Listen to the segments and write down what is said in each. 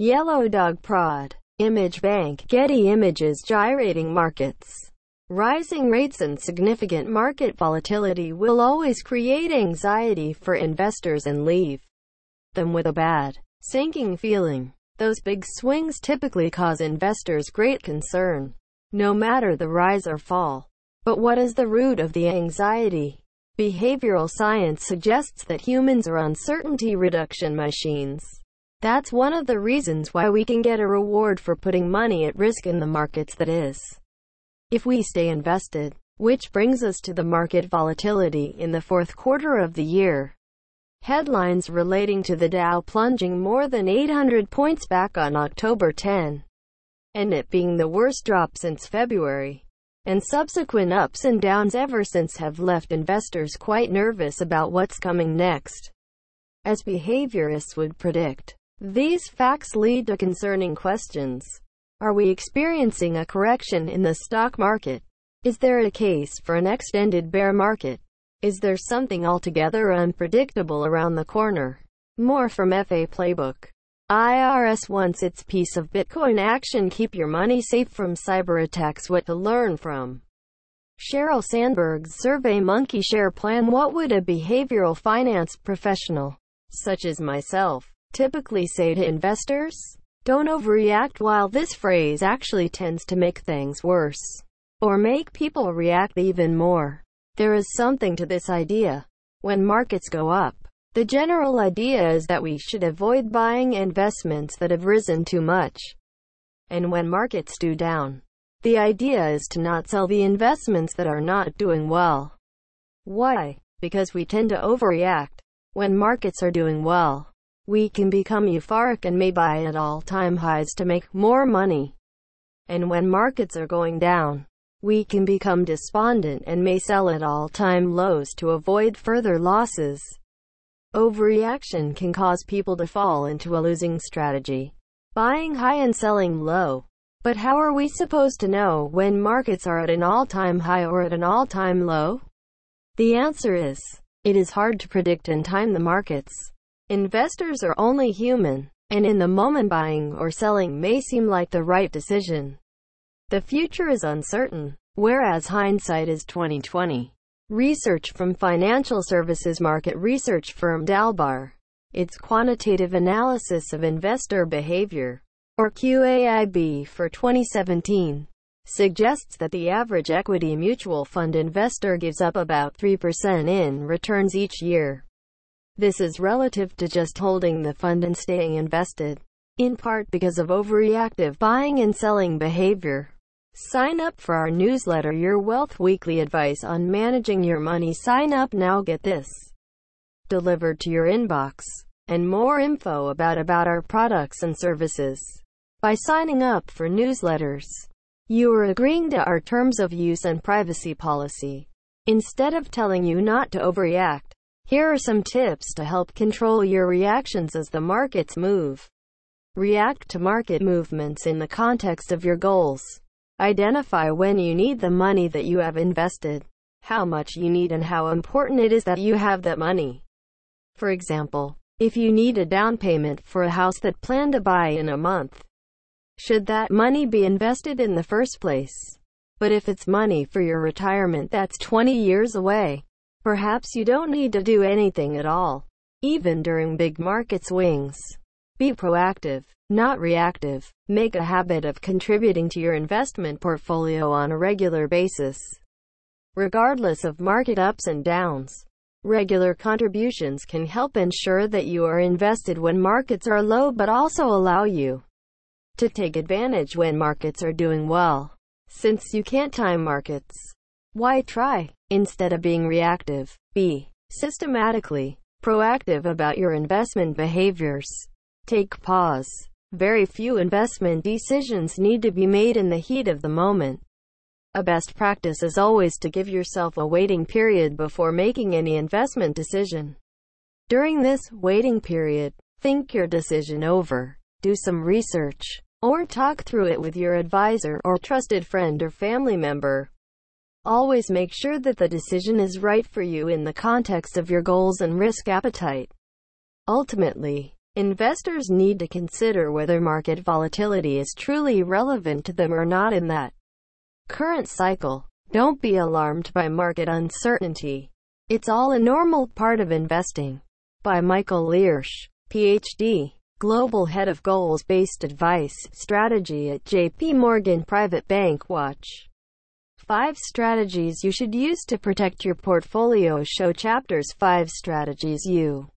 Yellow Dog Prod, Image Bank, Getty Images Gyrating markets. Rising rates and significant market volatility will always create anxiety for investors and leave them with a bad, sinking feeling. Those big swings typically cause investors great concern, no matter the rise or fall. But what is the root of the anxiety? Behavioral science suggests that humans are uncertainty reduction machines. That's one of the reasons why we can get a reward for putting money at risk in the markets that is, if we stay invested. Which brings us to the market volatility in the fourth quarter of the year. Headlines relating to the Dow plunging more than 800 points back on October 10, and it being the worst drop since February, and subsequent ups and downs ever since have left investors quite nervous about what's coming next, as behaviorists would predict. These facts lead to concerning questions. Are we experiencing a correction in the stock market? Is there a case for an extended bear market? Is there something altogether unpredictable around the corner? More from FA Playbook. IRS wants its piece of Bitcoin action keep your money safe from cyber attacks what to learn from. Sheryl Sandberg's Survey Monkey Share Plan What would a behavioral finance professional, such as myself, typically say to investors. Don't overreact while this phrase actually tends to make things worse or make people react even more. There is something to this idea. When markets go up, the general idea is that we should avoid buying investments that have risen too much. And when markets do down, the idea is to not sell the investments that are not doing well. Why? Because we tend to overreact when markets are doing well. We can become euphoric and may buy at all-time highs to make more money. And when markets are going down, we can become despondent and may sell at all-time lows to avoid further losses. Overreaction can cause people to fall into a losing strategy. Buying high and selling low. But how are we supposed to know when markets are at an all-time high or at an all-time low? The answer is, it is hard to predict and time the markets. Investors are only human, and in the moment buying or selling may seem like the right decision. The future is uncertain, whereas hindsight is 2020. Research from financial services market research firm Dalbar. Its quantitative analysis of investor behavior, or QAIB for 2017, suggests that the average equity mutual fund investor gives up about 3% in returns each year. This is relative to just holding the fund and staying invested, in part because of overreactive buying and selling behavior. Sign up for our newsletter Your Wealth Weekly Advice on Managing Your Money. Sign up now, get this delivered to your inbox, and more info about about our products and services. By signing up for newsletters, you are agreeing to our terms of use and privacy policy. Instead of telling you not to overreact, here are some tips to help control your reactions as the markets move. React to market movements in the context of your goals. Identify when you need the money that you have invested, how much you need and how important it is that you have that money. For example, if you need a down payment for a house that plan to buy in a month, should that money be invested in the first place? But if it's money for your retirement that's 20 years away, Perhaps you don't need to do anything at all. Even during big market swings. Be proactive, not reactive. Make a habit of contributing to your investment portfolio on a regular basis. Regardless of market ups and downs, regular contributions can help ensure that you are invested when markets are low but also allow you to take advantage when markets are doing well. Since you can't time markets, why try? instead of being reactive. Be systematically proactive about your investment behaviors. Take pause. Very few investment decisions need to be made in the heat of the moment. A best practice is always to give yourself a waiting period before making any investment decision. During this waiting period, think your decision over, do some research, or talk through it with your advisor or trusted friend or family member. Always make sure that the decision is right for you in the context of your goals and risk appetite. Ultimately, investors need to consider whether market volatility is truly relevant to them or not in that current cycle. Don't be alarmed by market uncertainty. It's all a normal part of investing. By Michael Liersch, PhD, Global Head of Goals Based Advice Strategy at JP Morgan Private Bank Watch. 5 Strategies You Should Use to Protect Your Portfolio Show Chapters 5 Strategies You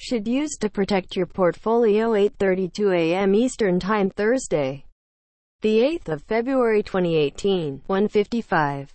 Should Use to Protect Your Portfolio 8.32 a.m. Eastern Time Thursday, the 8th of February 2018, 155.